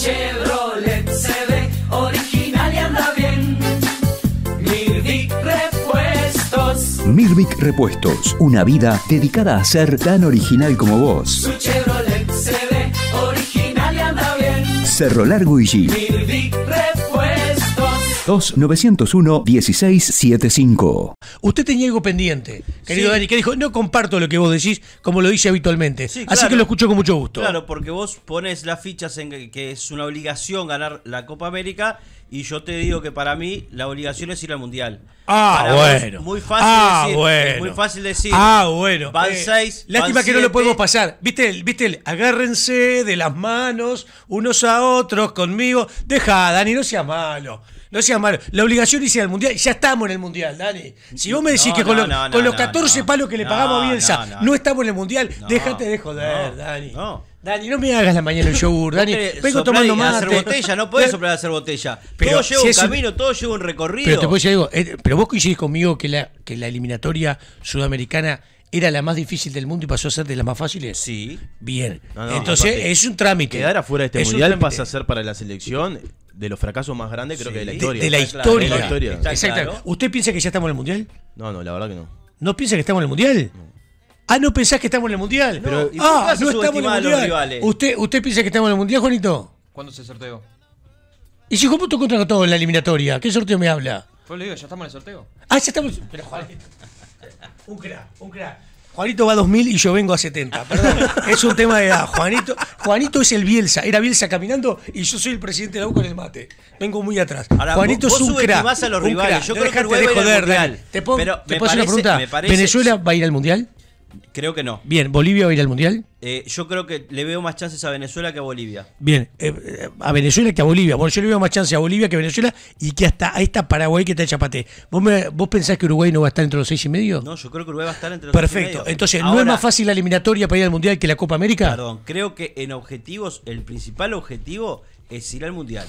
Chevrolet se ve original y anda bien. Mirvic Repuestos. Mirvic Repuestos, una vida dedicada a ser tan original como vos. Su Chevrolet se ve original y anda bien. Cerro Largo y G. 2-901-1675. Usted tenía algo pendiente, querido Dani, que dijo, no comparto lo que vos decís como lo dice habitualmente. Así que lo escucho con mucho gusto. Claro, porque vos pones las fichas en que es una obligación ganar la Copa América y yo te digo que para mí la obligación es ir al Mundial. Ah, bueno. Muy fácil ah, decir. Muy fácil decir. Ah, bueno. Van eh, Lástima que no lo podemos pasar. ¿Viste ¿Viste Agárrense de las manos unos a otros conmigo. Deja, Dani, no seas malo. No seas malo. La obligación es ir al mundial. Ya estamos en el mundial, Dani Si vos me decís que con, los 14 palos que le pagamos a Bielsa no, estamos en el mundial, déjate de joder, Dani. Dani, no me hagas la mañana el yogur, Dani. Vengo tomando más. botella, no puedes soplar a hacer botella. todo lleva un camino, todo lleva un recorrido. Pero te puedo decir eh, pero vos coincidís conmigo que la, que la eliminatoria sudamericana era la más difícil del mundo y pasó a ser de las más fáciles? Sí. Bien. Entonces es un trámite. Quedar afuera de este mundial pasa a ser para la selección de los fracasos más grandes, creo que de la historia. De, la historia. de la historia. Exacto. ¿Usted piensa que ya estamos en el mundial? No, no, la verdad que no. ¿No piensa que estamos en el mundial? No. Ah, no pensás que estamos en el mundial. Pero, ah, no estamos en el mundial. ¿Usted, ¿Usted piensa que estamos en el mundial, Juanito? ¿Cuándo se sorteó? ¿Y si Juan contra todo en la eliminatoria? ¿Qué sorteo me habla? pues le digo, ya estamos en el sorteo. Ah, ya estamos. Pero Juan. un crack, un crack. Juanito va a 2000 y yo vengo a 70. Perdón, es un tema de edad. Juanito, Juanito es el Bielsa. Era Bielsa caminando y yo soy el presidente de la U con el mate. Vengo muy atrás. Juanito es un crack. a los rivales. Yo creo que joder, Te, puedo, una pregunta. ¿Venezuela va a ir al mundial? Creo que no. Bien, ¿Bolivia va a ir al Mundial? Eh, yo creo que le veo más chances a Venezuela que a Bolivia. Bien, eh, eh, a Venezuela que a Bolivia. Bueno, yo le veo más chances a Bolivia que a Venezuela y que hasta a esta Paraguay que está Chapate. ¿Vos, ¿Vos pensás que Uruguay no va a estar entre los seis y medio? No, yo creo que Uruguay va a estar entre los Perfecto. y medio. Perfecto. Entonces, ¿no es más fácil la eliminatoria para ir al Mundial que la Copa América? Perdón, creo que en objetivos, el principal objetivo es ir al Mundial.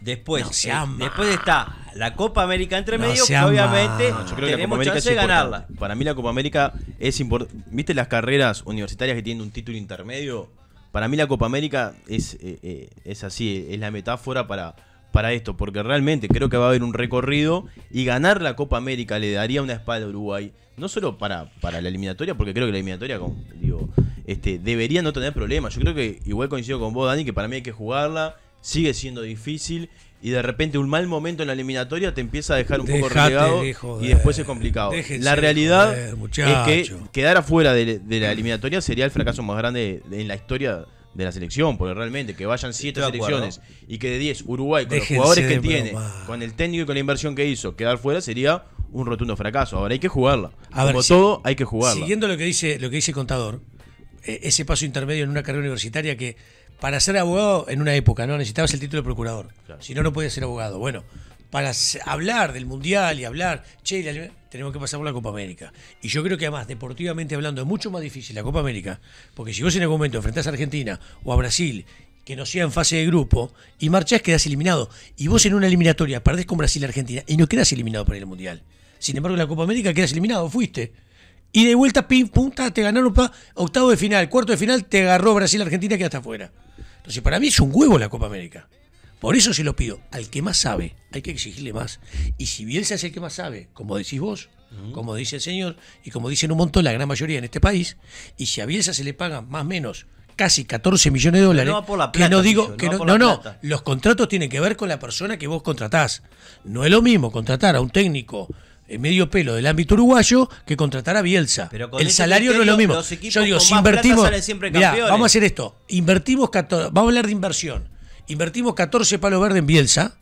Después, eh, después está la Copa América entre que obviamente tenemos chance de ganarla. Para mí la Copa América es importante. ¿Viste las carreras universitarias que tienen un título intermedio? Para mí la Copa América es, eh, eh, es así, es la metáfora para, para esto, porque realmente creo que va a haber un recorrido y ganar la Copa América le daría una espalda a Uruguay, no solo para, para la eliminatoria, porque creo que la eliminatoria, como, digo, este, debería no tener problemas. Yo creo que igual coincido con vos, Dani, que para mí hay que jugarla sigue siendo difícil y de repente un mal momento en la eliminatoria te empieza a dejar un poco relegado y después es complicado. La realidad es que quedar afuera de, la eliminatoria sería el fracaso más grande en la historia de la selección, porque realmente que vayan siete selecciones y que de 10 Uruguay con los jugadores que tiene, con el técnico y con la inversión que hizo, quedar fuera sería un rotundo fracaso. Ahora hay que jugarla. Como todo, hay que jugarla. Siguiendo lo que dice lo que dice contador, e-, ese paso intermedio en una carrera universitaria que para ser abogado en una época, ¿no? Necesitabas el título de procurador. Si no, no podías ser abogado. Bueno, para hablar del Mundial y hablar, che, tenemos que pasar por la Copa América. Y yo creo que además, deportivamente hablando, es mucho más difícil la Copa América, porque si vos en algún momento enfrentás a Argentina o a Brasil, que no sea en fase de grupo, y marchás, quedás eliminado. Y vos en una eliminatoria perdés con Brasil y Argentina y no quedás eliminado para ir al Mundial. Sin embargo, en la Copa América quedás eliminado, fuiste. Y de vuelta, pim, punta, te ganaron para octavo de final, cuarto de final, te agarró Brasil-Argentina, quedaste afuera. Entonces, para mí es un huevo la Copa América. Por eso se lo pido al que más sabe, hay que exigirle más. Y si Bielsa es el que más sabe, como decís vos, como dice el señor, y como dicen un montón la gran mayoría en este país, y si a Bielsa se le pagan más o menos casi 14 millones de dólares, no que no digo, que no, no, no, no los contratos tienen que ver con la persona que vos contratás. No es lo mismo contratar a un técnico medio pelo del ámbito uruguayo que contratará a Bielsa. el salario no es lo mismo. Yo digo, si invertimos. Mirá, vamos a hacer esto. Invertimos vamos a hablar de inversión. Invertimos 14 palos verdes en Bielsa.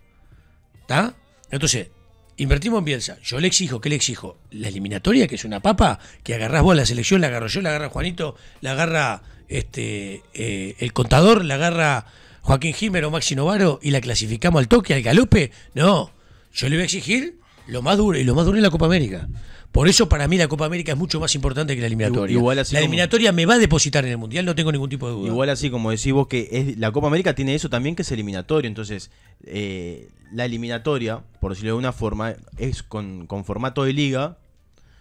¿Está? Entonces, invertimos en Bielsa. Yo le exijo, ¿qué le exijo? La eliminatoria, que es una papa, que agarrás vos la selección, la agarro yo, la agarra Juanito, la agarra este eh, el contador, la agarra Joaquín Jiménez o Maxi Novaro y la clasificamos al toque, al galope. No. Yo le voy a exigir lo más duro, y lo más duro es la Copa América. Por eso para mí la Copa América es mucho más importante que la eliminatoria. Igual la eliminatoria me va a depositar en el Mundial, no tengo ningún tipo de duda. Igual así como decís vos que es, la Copa América tiene eso también que es eliminatorio. Entonces, eh, la eliminatoria, por decirlo de una forma, es con, con formato de liga,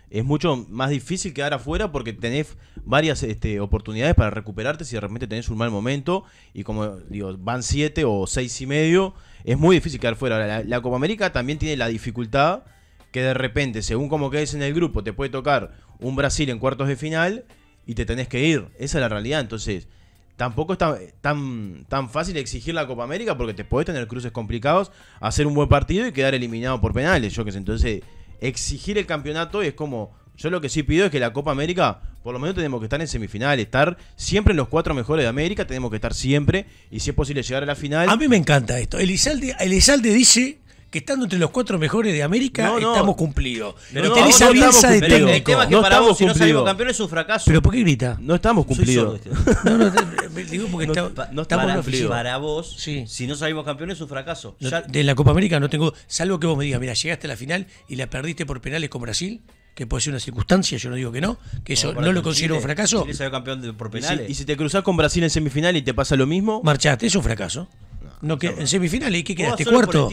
es mucho más difícil quedar afuera porque tenés varias este, oportunidades para recuperarte si de repente tenés un mal momento y como digo, van siete o seis y medio, es muy difícil quedar fuera. La, Copa América también tiene la dificultad que de repente, según como quedes en el grupo, te puede tocar un Brasil en cuartos de final y te tenés que ir. Esa es la realidad. Entonces, tampoco es tan, tan, fácil exigir la Copa América porque te podés tener cruces complicados, hacer un buen partido y quedar eliminado por penales, yo que sé. Entonces, exigir el campeonato es como, yo lo que sí pido es que la Copa América, por lo menos tenemos que estar en semifinal, estar siempre en los cuatro mejores de América, tenemos que estar siempre y si es posible llegar a la final. A mí me encanta esto. el Elizalde dice estando entre los cuatro mejores de América, estamos cumplidos. no, El tema que para vos, si no salimos campeones, es un fracaso. ¿Pero por qué grita? No estamos cumplidos. no, no, eh, digo porque no, estamos para, cumplidos. Para vos, si no salimos campeones, es un fracaso. De la Copa América no tengo... Salvo que vos me digas, mira, llegaste a la final y la perdiste por penales con Brasil que puede ser una circunstancia, yo no digo que no, que eso no, lo considero un fracaso. campeón por penales. Y si, y si, te cruzás con Brasil en semifinal y te pasa lo mismo. Marchaste, es un fracaso. No, que, en semifinales, ¿qué ¿Este ¿Cuarto?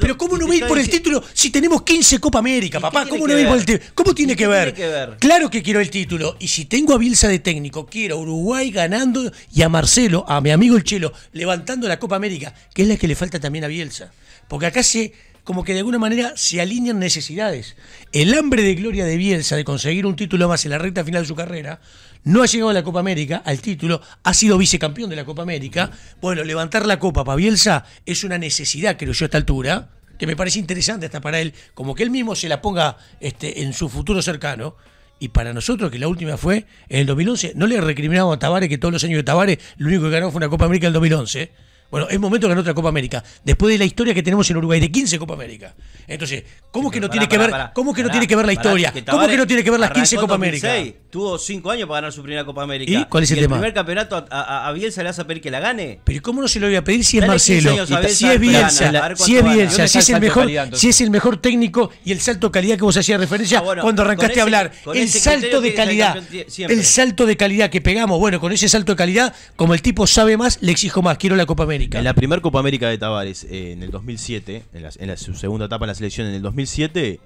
pero, ¿cómo no va ir por el título si tenemos 15 Copa América, papá? ¿Cómo no por el título? ¿Cómo tiene que, ver? Claro que quiero el título. Y si tengo a Bielsa de técnico, quiero a Uruguay ganando y a Marcelo, a mi amigo el Chelo, levantando la Copa América, que es la que le falta también a Bielsa. Porque acá se como que de alguna manera se alinean necesidades. El hambre de gloria de Bielsa de conseguir un título más en la recta final de su carrera, no ha llegado a la Copa América, al título, ha sido vicecampeón de la Copa América. Bueno, levantar la copa para Bielsa es una necesidad, creo yo, a esta altura, que me parece interesante hasta para él, como que él mismo se la ponga este, en su futuro cercano. Y para nosotros, que la última fue en el 2011, no le recriminamos a Tavares que todos los años de Tavares lo único que ganó fue una Copa América en el 2011. Bueno, es momento de ganar otra Copa América. Después de la historia que tenemos en Uruguay, de 15 Copa América. Entonces, ¿cómo que no tiene que ver, ¿cómo que no tiene que ver la historia? ¿Cómo que no tiene que ver las 15 Copa América? Tuvo 5 años para ganar su primera Copa América. ¿Y cuál es el tema? El primer campeonato a, Bielsa le vas a pedir que la gane. Pero ¿cómo no se lo voy a pedir si es Marcelo? Si es Bielsa, si es Bielsa, el mejor, si es el mejor técnico y el salto de calidad que vos hacías referencia ah, cuando arrancaste a hablar. El salto de calidad. El salto de calidad que pegamos, bueno, con ese salto de calidad, como el tipo sabe más, le exijo más, quiero la Copa América. En la primera Copa América de Tavares, eh, en el 2007, en, la, en su segunda etapa en la selección, en el 2007,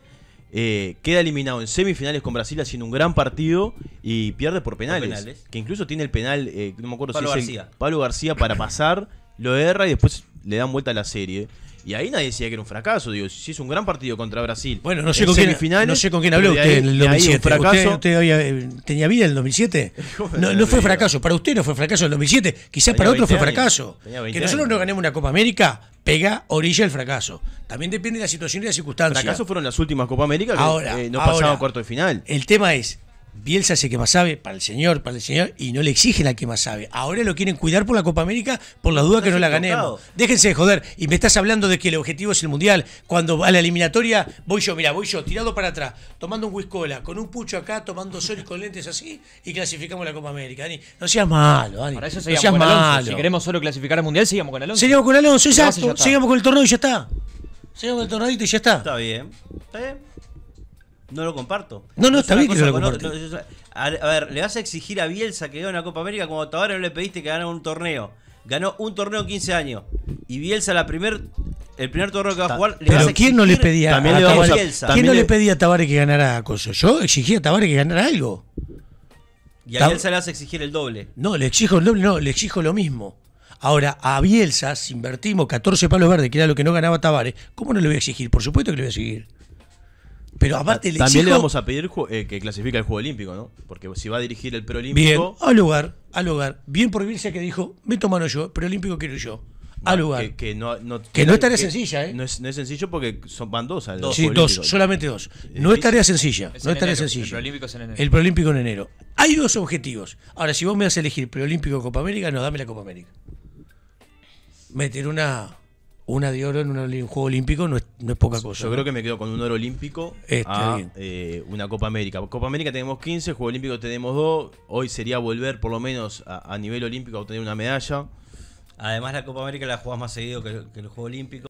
eh, queda eliminado en semifinales con Brasil haciendo un gran partido y pierde por penales. Que incluso tiene el penal, eh, no me acuerdo si es Pablo García para pasar, lo erra y después le dan vuelta a la serie. Y ahí nadie decía que era un fracaso. Digo, si es un gran partido contra Brasil. Bueno, no sé, con quién, no sé con quién habló usted en el 2007. ¿Usted, eh, tenía vida en el 2007? No, no fue fracaso. Para usted no fue fracaso en el 2007. Quizás para otro fue fracaso. Que nosotros no ganemos una Copa América, pega orilla el fracaso. También depende de la situación y las circunstancias. Fracaso fueron las últimas Copa América que ahora, eh, no cuarto de final. El tema es, Bielsa se que más sabe, para el señor, para el señor, y no le exigen la que más sabe. Ahora lo quieren cuidar por la Copa América por la duda que no la ganemos. Déjense de joder. Y me estás hablando de que el objetivo es el Mundial. Cuando a la eliminatoria voy yo, mira, voy yo, tirado para atrás, tomando un whiskola, con un pucho acá, tomando sol con lentes así, y clasificamos la Copa América. Dani, no seas malo, Dani. Para eso no seas malo. Si queremos solo clasificar al Mundial, sigamos con Alonso. Sigamos con Alonso, exacto. Sigamos con el torneo y ya está. Sigamos con el torneo y ya está. Está bien. Está bien. No lo comparto. No, no, está bien que lo a ver, le vas a exigir a Bielsa que gane la Copa América como Tavares no le pediste que ganara un torneo. Ganó un torneo en 15 años. Y Bielsa la primer, el primer torneo que va a jugar le Pero ¿quién no le pedía a, ¿Quién no le... pedía a Tavares que ganara cosas Yo exigía a Tavares que ganara algo. Y a Bielsa le vas a exigir el doble. No, le exijo el doble, no, le exijo lo mismo. Ahora, a Bielsa, si invertimos 14 palos verdes, que era lo que no ganaba Tavares, ¿cómo no le voy a exigir? Por supuesto que le voy a exigir. Pero aparte También le vamos a pedir eh, que clasifique el Juego Olímpico, ¿no? Porque si va a dirigir el preolímpico. Bien, al lugar. al lugar Bien por vivirse que dijo, me tomaron yo, preolímpico quiero yo. Al lugar. Que, no, es tarea sencilla, ¿eh? No es, no sencillo porque son, van dos. Al dos sí, dos, solamente dos. No es tarea sencilla. no es tarea sencilla. El preolímpico en enero. El preolímpico en enero. Hay dos objetivos. Ahora, si vos me vas a elegir preolímpico o Copa América, no, dame la Copa América. Meter una una de oro en un juego olímpico no es, poca cosa. Yo creo que me quedo con un oro olímpico este, eh, una Copa América. Copa América tenemos 15, Juego Olímpico tenemos 2. Hoy sería volver por lo menos a, nivel olímpico a obtener una medalla. Además la Copa América la juegas más seguido que el Juego Olímpico.